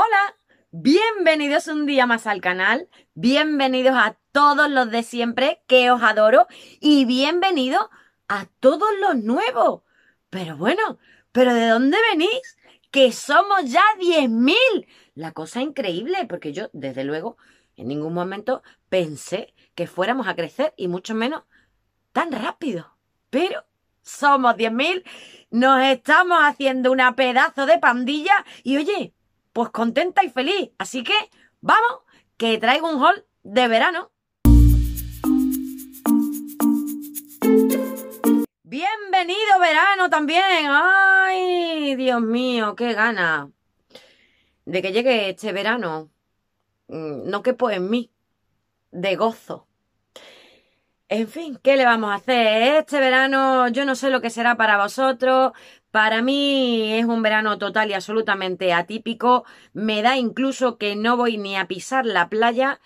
Hola, bienvenidos un día más al canal, bienvenidos a todos los de siempre que os adoro y bienvenidos a todos los nuevos. Pero bueno, ¿pero de dónde venís? Que somos ya 10.000. La cosa increíble, porque yo, desde luego, en ningún momento pensé que fuéramos a crecer y mucho menos tan rápido. Pero somos 10.000, nos estamos haciendo una pedazo de pandilla y oye, pues contenta y feliz. Así que vamos, que traigo un haul de verano. Bienvenido verano también. Ay, Dios mío, qué gana de que llegue este verano. Mm, no pues en mí, de gozo. En fin, ¿qué le vamos a hacer? Este verano yo no sé lo que será para vosotros, para mí es un verano total y absolutamente atípico. Me da incluso que no voy ni a pisar la playa.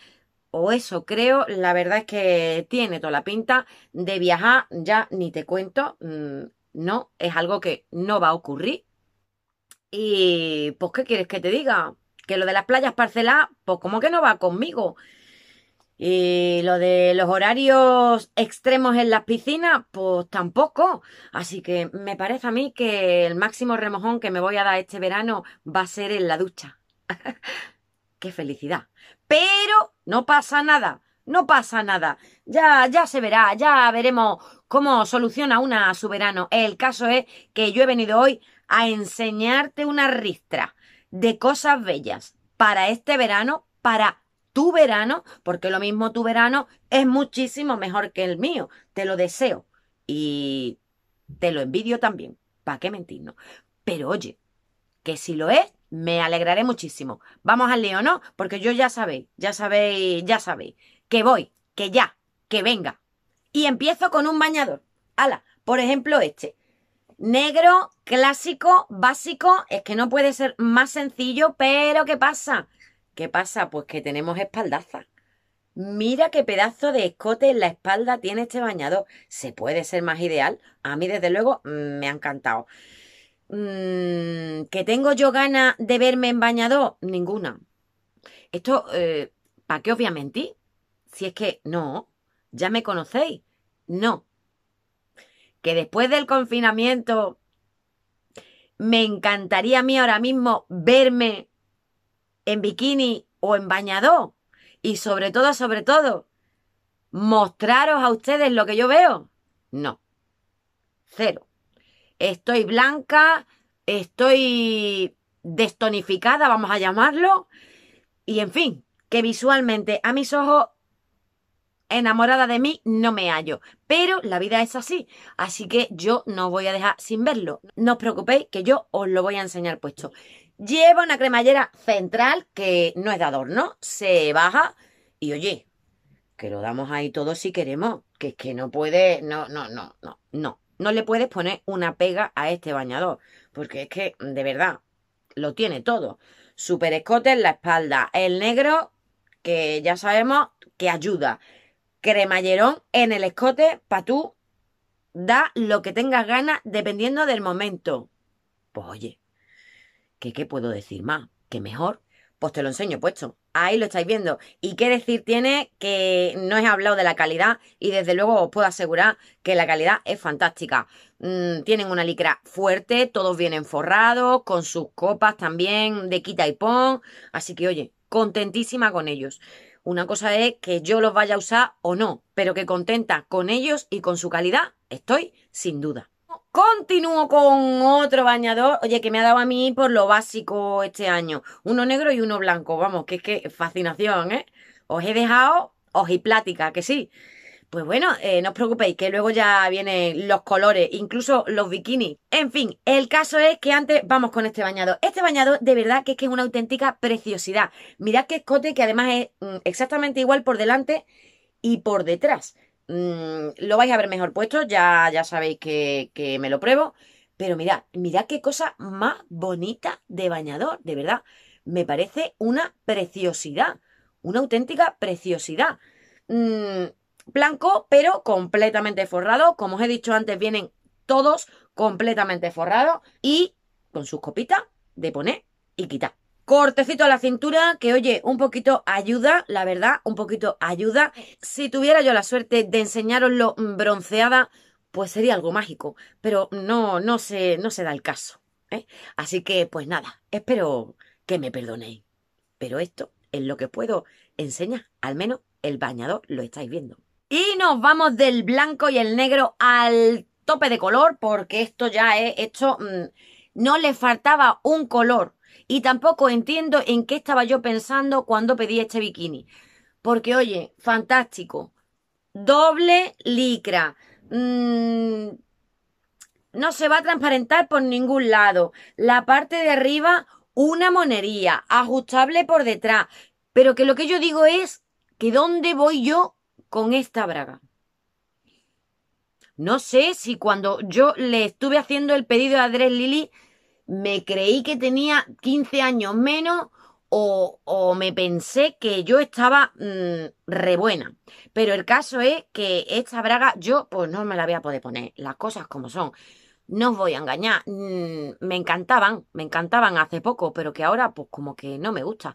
O eso creo, la verdad es que tiene toda la pinta de viajar, ya ni te cuento, mm, no, es algo que no va a ocurrir. Y pues, ¿qué quieres que te diga? Que lo de las playas parceladas, pues como que no va conmigo. Y lo de los horarios extremos en las piscinas, pues tampoco. Así que me parece a mí que el máximo remojón que me voy a dar este verano va a ser en la ducha. ¡Qué felicidad! Pero no pasa nada. No pasa nada. Ya, ya se verá, ya veremos cómo soluciona una su verano. El caso es que yo he venido hoy a enseñarte una ristra de cosas bellas para este verano, para tu verano, porque lo mismo tu verano es muchísimo mejor que el mío. Te lo deseo y te lo envidio también. ¿Para qué mentirnos? Pero oye, que si lo es, me alegraré muchísimo. Vamos al lío, ¿no? Porque yo ya sabéis, ya sabéis, ya sabéis, que voy, que ya, que venga. Y empiezo con un bañador. Ala, por ejemplo, este. Negro, clásico, básico, es que no puede ser más sencillo, pero ¿qué pasa? ¿Qué pasa? Pues que tenemos espaldaza. Mira qué pedazo de escote en la espalda tiene este bañador. ¿Se puede ser más ideal? A mí, desde luego, mm, me ha encantado. Mm, ¿Que tengo yo ganas de verme en bañador? Ninguna. Esto, eh, ¿para qué obviamente? Si es que no, ya me conocéis. No. Que después del confinamiento me encantaría a mí ahora mismo verme en bikini o en bañador. Y sobre todo, sobre todo, mostraros a ustedes lo que yo veo. No. Cero. Estoy blanca, estoy destonificada, vamos a llamarlo. Y en fin, que visualmente a mis ojos enamorada de mí no me hallo. Pero la vida es así. Así que yo no voy a dejar sin verlo. No os preocupéis que yo os lo voy a enseñar puesto. Lleva una cremallera central que no es de adorno, se baja y oye, que lo damos ahí todo si queremos, que es que no puede, no, no, no, no, no, no le puedes poner una pega a este bañador, porque es que de verdad lo tiene todo. Super escote en la espalda, el negro que ya sabemos que ayuda, cremallerón en el escote para tú da lo que tengas ganas dependiendo del momento. Pues oye, ¿Qué, puedo decir más? ¿Qué mejor? Pues te lo enseño puesto. Ahí lo estáis viendo. ¿Y qué decir tiene que no he hablado de la calidad? Y desde luego os puedo asegurar que la calidad es fantástica. Mm, tienen una licra fuerte, todos vienen forrados, con sus copas también de quita y pon. Así que oye, contentísima con ellos. Una cosa es que yo los vaya a usar o no, pero que contenta con ellos y con su calidad estoy sin duda. Continúo con otro bañador, oye, que me ha dado a mí por lo básico este año. Uno negro y uno blanco, vamos, que es que fascinación, ¿eh? Os he dejado plática, que sí. Pues bueno, eh, no os preocupéis, que luego ya vienen los colores, incluso los bikinis. En fin, el caso es que antes vamos con este bañador. Este bañador de verdad que es que es una auténtica preciosidad. Mirad que escote que además es mm, exactamente igual por delante y por detrás. Mm, lo vais a ver mejor puesto, ya, ya sabéis que, que me lo pruebo. Pero mirad, mirad qué cosa más bonita de bañador, de verdad. Me parece una preciosidad, una auténtica preciosidad. Mm, blanco, pero completamente forrado. Como os he dicho antes, vienen todos completamente forrados y con sus copitas de poner y quitar. Cortecito a la cintura, que oye, un poquito ayuda, la verdad, un poquito ayuda. Si tuviera yo la suerte de enseñaroslo mm, bronceada, pues sería algo mágico, pero no, no se, no se da el caso. ¿eh? Así que, pues nada, espero que me perdonéis. Pero esto es lo que puedo enseñar, al menos el bañador lo estáis viendo. Y nos vamos del blanco y el negro al tope de color, porque esto ya es, esto mm, no le faltaba un color y tampoco entiendo en qué estaba yo pensando cuando pedí este bikini. Porque, oye, fantástico. Doble licra. Mm, no se va a transparentar por ningún lado. La parte de arriba, una monería. Ajustable por detrás. Pero que lo que yo digo es que dónde voy yo con esta braga. No sé si cuando yo le estuve haciendo el pedido a Andrés Lili me creí que tenía 15 años menos o, o me pensé que yo estaba rebuena mm, re Pero el caso es que esta braga yo pues no me la voy a poder poner, las cosas como son. No os voy a engañar, mm, me encantaban, me encantaban hace poco, pero que ahora pues como que no me gusta.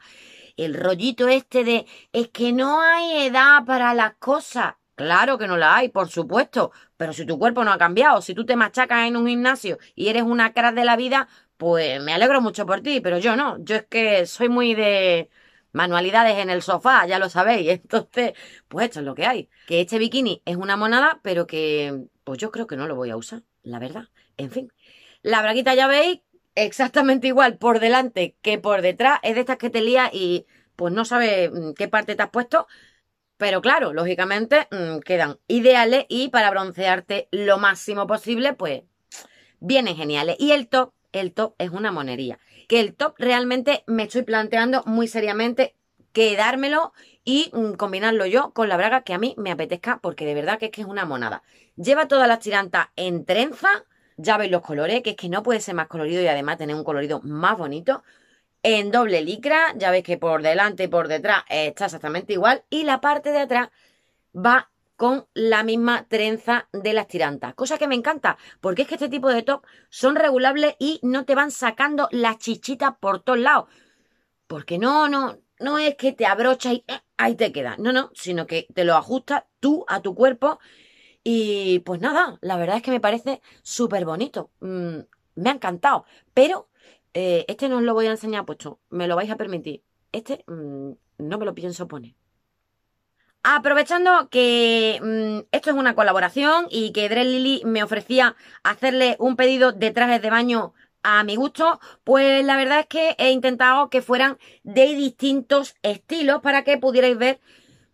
El rollito este de es que no hay edad para las cosas. Claro que no la hay, por supuesto, pero si tu cuerpo no ha cambiado, si tú te machacas en un gimnasio y eres una crack de la vida, pues me alegro mucho por ti, pero yo no, yo es que soy muy de manualidades en el sofá, ya lo sabéis, entonces, pues esto es lo que hay, que este bikini es una monada, pero que, pues yo creo que no lo voy a usar, la verdad, en fin. La braguita ya veis, exactamente igual por delante que por detrás, es de estas que te lía y pues no sabes mm, qué parte te has puesto, pero claro, lógicamente mm, quedan ideales y para broncearte lo máximo posible, pues vienen geniales. Y el top, el top es una monería. Que el top realmente me estoy planteando muy seriamente quedármelo y mm, combinarlo yo con la braga que a mí me apetezca, porque de verdad que es que es una monada. Lleva todas las tirantas en trenza, ya veis los colores, que es que no puede ser más colorido y además tener un colorido más bonito en doble licra, ya veis que por delante y por detrás está exactamente igual, y la parte de atrás va con la misma trenza de las tirantas, cosa que me encanta, porque es que este tipo de top son regulables y no te van sacando las chichitas por todos lados, porque no, no, no es que te abrochas y eh, ahí te queda, no, no, sino que te lo ajustas tú a tu cuerpo y pues nada, la verdad es que me parece súper bonito, mm, me ha encantado, pero eh, este no os lo voy a enseñar puesto, me lo vais a permitir. Este mm, no me lo pienso poner. Aprovechando que mm, esto es una colaboración y que Dress Lily me ofrecía hacerle un pedido de trajes de baño a mi gusto, pues la verdad es que he intentado que fueran de distintos estilos para que pudierais ver,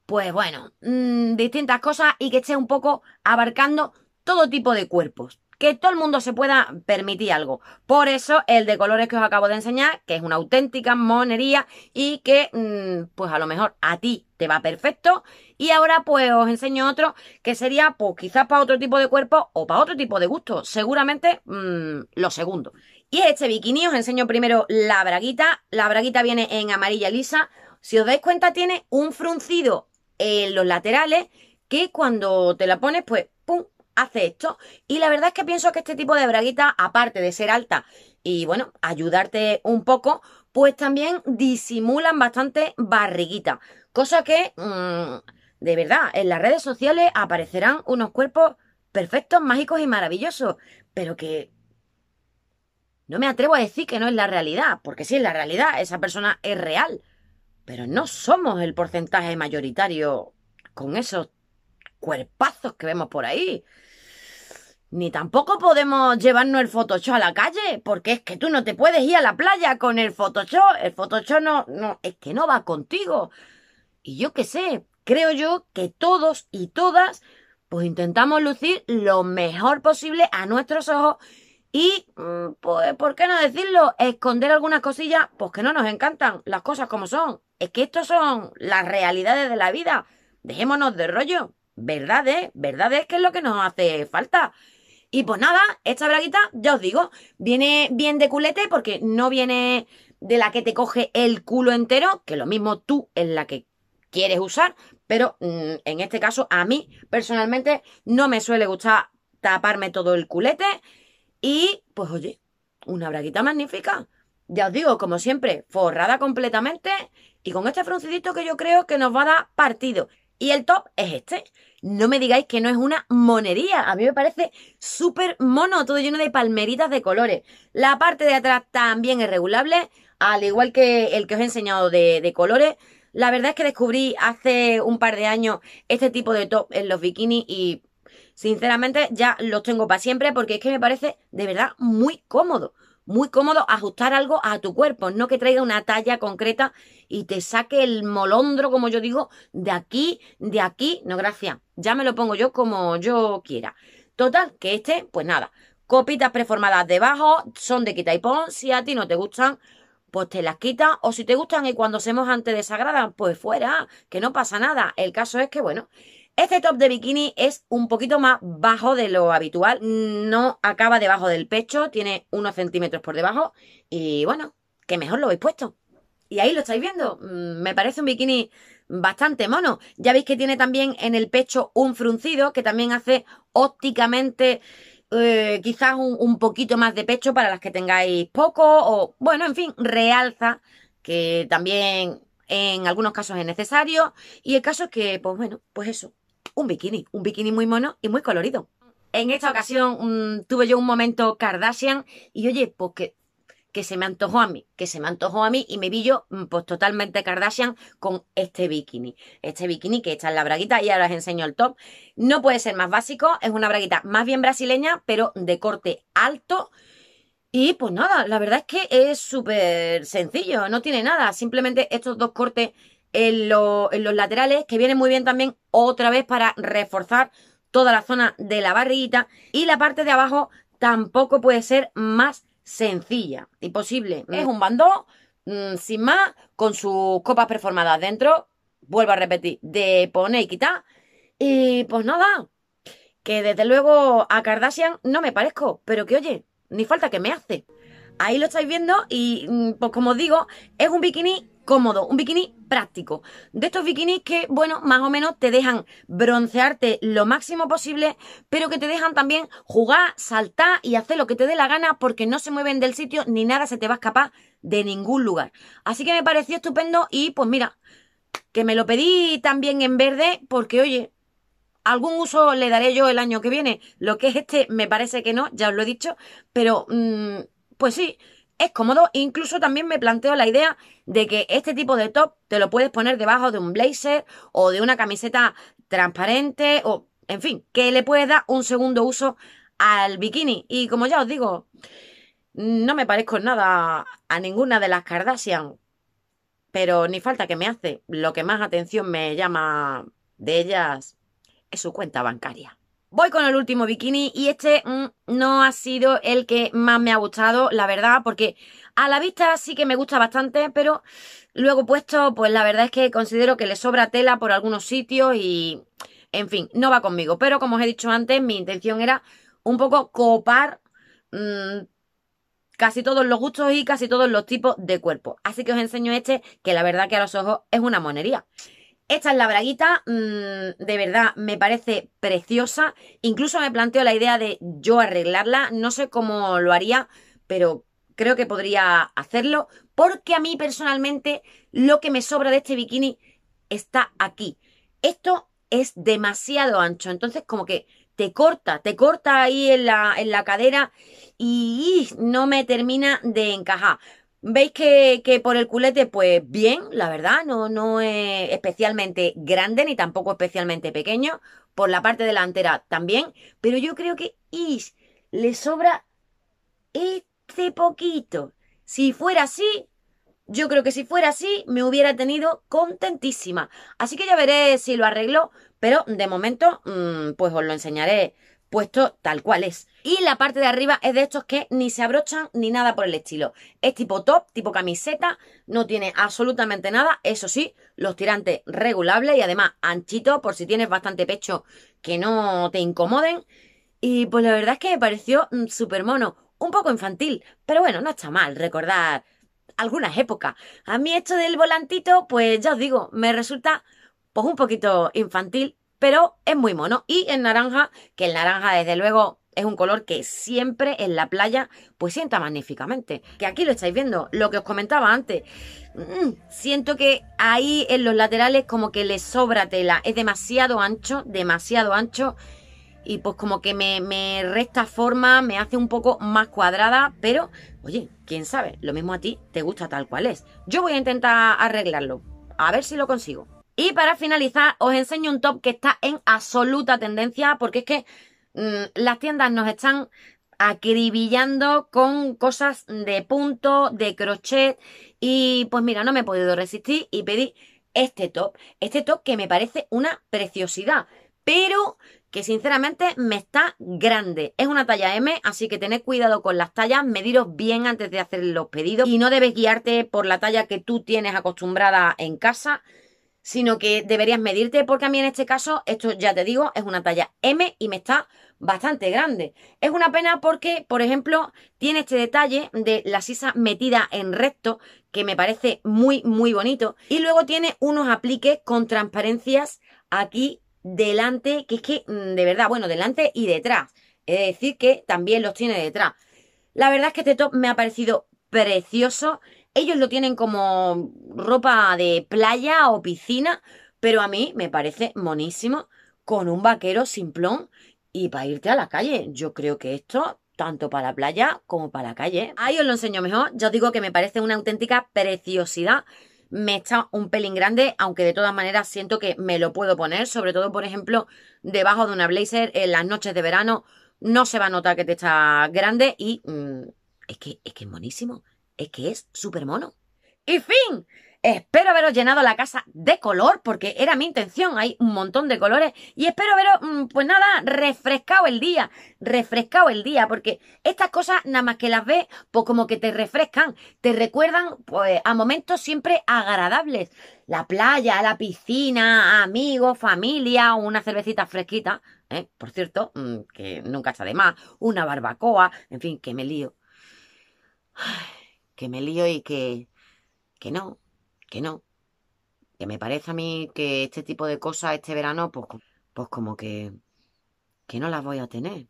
pues bueno, mm, distintas cosas y que esté un poco abarcando todo tipo de cuerpos que todo el mundo se pueda permitir algo. Por eso el de colores que os acabo de enseñar, que es una auténtica monería y que mm, pues a lo mejor a ti te va perfecto. Y ahora pues os enseño otro que sería pues quizás para otro tipo de cuerpo o para otro tipo de gusto. Seguramente mm, lo segundo. Y este bikini, os enseño primero la braguita. La braguita viene en amarilla lisa. Si os dais cuenta tiene un fruncido en los laterales que cuando te la pones pues ¡pum! hace esto. Y la verdad es que pienso que este tipo de braguita, aparte de ser alta y bueno, ayudarte un poco, pues también disimulan bastante barriguita. Cosa que, mm, de verdad, en las redes sociales aparecerán unos cuerpos perfectos, mágicos y maravillosos, pero que no me atrevo a decir que no es la realidad, porque si es la realidad, esa persona es real, pero no somos el porcentaje mayoritario con esos cuerpazos que vemos por ahí ni tampoco podemos llevarnos el Photoshop a la calle, porque es que tú no te puedes ir a la playa con el Photoshop, el Photoshop no, no, es que no va contigo. Y yo qué sé, creo yo que todos y todas, pues intentamos lucir lo mejor posible a nuestros ojos y, mm, pues, ¿por qué no decirlo? Esconder algunas cosillas, pues que no nos encantan, las cosas como son. Es que estas son las realidades de la vida. Dejémonos de rollo. ¿Verdad, eh? ¿Verdad es que es lo que nos hace falta? Y pues nada, esta braguita, ya os digo, viene bien de culete porque no viene de la que te coge el culo entero, que lo mismo tú es la que quieres usar, pero mm, en este caso a mí personalmente no me suele gustar taparme todo el culete y pues oye, una braguita magnífica. Ya os digo, como siempre, forrada completamente y con este fruncidito que yo creo que nos va a dar partido. Y el top es este. No me digáis que no es una monería. A mí me parece súper mono, todo lleno de palmeritas de colores. La parte de atrás también es regulable, al igual que el que os he enseñado de, de colores. La verdad es que descubrí hace un par de años este tipo de top en los bikinis y sinceramente ya los tengo para siempre porque es que me parece de verdad muy cómodo muy cómodo ajustar algo a tu cuerpo, no que traiga una talla concreta y te saque el molondro, como yo digo, de aquí, de aquí, no gracias, ya me lo pongo yo como yo quiera. Total, que este, pues nada, copitas preformadas debajo, son de quita y pon, si a ti no te gustan, pues te las quitas, o si te gustan y cuando se mojan te pues fuera, que no pasa nada. El caso es que, bueno, este top de bikini es un poquito más bajo de lo habitual, no acaba debajo del pecho, tiene unos centímetros por debajo y bueno, que mejor lo habéis puesto. Y ahí lo estáis viendo, mm, me parece un bikini bastante mono. Ya veis que tiene también en el pecho un fruncido que también hace ópticamente eh, quizás un, poquito más de pecho para las que tengáis poco o bueno, en fin, realza que también en algunos casos es necesario y el caso es que, pues bueno, pues eso, un bikini, un bikini muy mono y muy colorido. En esta ocasión mm, tuve yo un momento Kardashian y oye, pues que, se me antojó a mí, que se me antojó a mí y me vi yo mm, pues totalmente Kardashian con este bikini. Este bikini que está en la braguita y ahora os enseño el top. No puede ser más básico, es una braguita más bien brasileña, pero de corte alto. Y pues nada, la verdad es que es súper sencillo, no tiene nada, simplemente estos dos cortes en, los laterales, que viene muy bien también otra vez para reforzar toda la zona de la barriguita y la parte de abajo tampoco puede ser más sencilla, y posible mm. Es un bandó mm, sin más, con sus copas performadas dentro, vuelvo a repetir, de poner y quitar. Y pues nada, que desde luego a Kardashian no me parezco, pero que oye, ni falta que me hace. Ahí lo estáis viendo y mm, pues como os digo, es un bikini cómodo, un bikini práctico. De estos bikinis que, bueno, más o menos te dejan broncearte lo máximo posible, pero que te dejan también jugar, saltar y hacer lo que te dé la gana porque no se mueven del sitio ni nada se te va a escapar de ningún lugar. Así que me pareció estupendo y pues mira, que me lo pedí también en verde porque, oye, algún uso le daré yo el año que viene. Lo que es este me parece que no, ya os lo he dicho, pero mm, pues sí, es cómodo. E incluso también me planteo la idea de que este tipo de top te lo puedes poner debajo de un blazer o de una camiseta transparente o, en fin, que le puedes dar un segundo uso al bikini. Y como ya os digo, no me parezco nada a ninguna de las Kardashian, pero ni falta que me hace. Lo que más atención me llama de ellas es su cuenta bancaria. Voy con el último bikini y este mm, no ha sido el que más me ha gustado, la verdad, porque a la vista sí que me gusta bastante, pero luego puesto, pues la verdad es que considero que le sobra tela por algunos sitios y, en fin, no va conmigo. Pero como os he dicho antes, mi intención era un poco copar mm, casi todos los gustos y casi todos los tipos de cuerpo. Así que os enseño este, que la verdad que a los ojos es una monería. Esta es la braguita, mm, de verdad, me parece preciosa. Incluso me planteo la idea de yo arreglarla, no sé cómo lo haría, pero creo que podría hacerlo, porque a mí personalmente lo que me sobra de este bikini está aquí. Esto es demasiado ancho, entonces como que te corta, te corta ahí en en la cadera y no me termina de encajar. Veis que, por el culete, pues bien, la verdad, no, no es especialmente grande ni tampoco especialmente pequeño. Por la parte delantera también, pero yo creo que le sobra este poquito. Si fuera así, yo creo que si fuera así, me hubiera tenido contentísima. Así que ya veré si lo arreglo, pero de momento, mm, pues os lo enseñaré puesto tal cual es. Y la parte de arriba es de estos que ni se abrochan ni nada por el estilo. Es tipo top, tipo camiseta, no tiene absolutamente nada. Eso sí, los tirantes regulables y además anchitos por si tienes bastante pecho que no te incomoden. Y pues la verdad es que me pareció mm, súper mono, un poco infantil, pero bueno, no está mal recordar algunas épocas. A mí esto del volantito, pues ya os digo, me resulta pues un poquito infantil, pero es muy mono. Y el naranja, que el naranja desde luego es un color que siempre en la playa pues sienta magníficamente. Que aquí lo estáis viendo, lo que os comentaba antes. Mm, siento que ahí en los laterales como que le sobra tela, es demasiado ancho, demasiado ancho. Y pues como que me resta forma, me hace un poco más cuadrada, pero oye, quién sabe, lo mismo a ti te gusta tal cual es. Yo voy a intentar arreglarlo, a ver si lo consigo. Y para finalizar, os enseño un top que está en absoluta tendencia, porque es que mm, las tiendas nos están acribillando con cosas de punto, de crochet. Y pues mira, no me he podido resistir y pedí este top. Este top que me parece una preciosidad, pero que sinceramente me está grande. Es una talla M, así que tened cuidado con las tallas, mediros bien antes de hacer los pedidos y no debes guiarte por la talla que tú tienes acostumbrada en casa, sino que deberías medirte porque a mí en este caso, esto ya te digo, es una talla M y me está bastante grande. Es una pena porque, por ejemplo, tiene este detalle de la sisa metida en recto, que me parece muy, muy bonito. Y luego tiene unos apliques con transparencias aquí delante, que es que, mm, de verdad, bueno, delante y detrás. Es decir, que también los tiene detrás. La verdad es que este top me ha parecido precioso ellos lo tienen como ropa de playa o piscina, pero a mí me parece monísimo con un vaquero simplón y para irte a la calle. Yo creo que esto tanto para la playa como para la calle. Ahí os lo enseño mejor. Yo digo que me parece una auténtica preciosidad. Me está un pelín grande, aunque de todas maneras siento que me lo puedo poner, sobre todo, por ejemplo, debajo de una blazer en las noches de verano. No se va a notar que te está grande y mm, es que es monísimo es que es súper mono. Y fin, Espero haberos llenado la casa de color, porque era mi intención, hay un montón de colores, y espero haberos, mm, pues nada, refrescado el día, refrescado el día, porque estas cosas nada más que las ves, pues como que te refrescan, te recuerdan pues a momentos siempre agradables, la playa, la piscina, amigos, familia, una cervecita fresquita, ¿eh? por cierto, mm, que nunca está de más, una barbacoa, en fin, que me lío que me lío y que, que no, que no. Que me parece a mí que este tipo de cosas este verano, pues, pues como que, que no las voy a tener.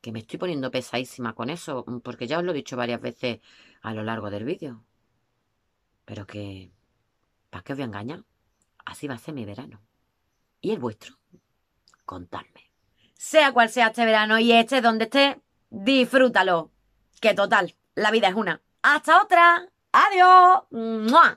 Que me estoy poniendo pesadísima con eso, mm, porque ya os lo he dicho varias veces a lo largo del vídeo. Pero que, ¿para qué os voy a engañar? Así va a ser mi verano. ¿Y el vuestro? Contadme. Sea cual sea este verano y este donde esté, disfrútalo. Que total, la vida es una. Hasta otra. Adiós. ¡Mua!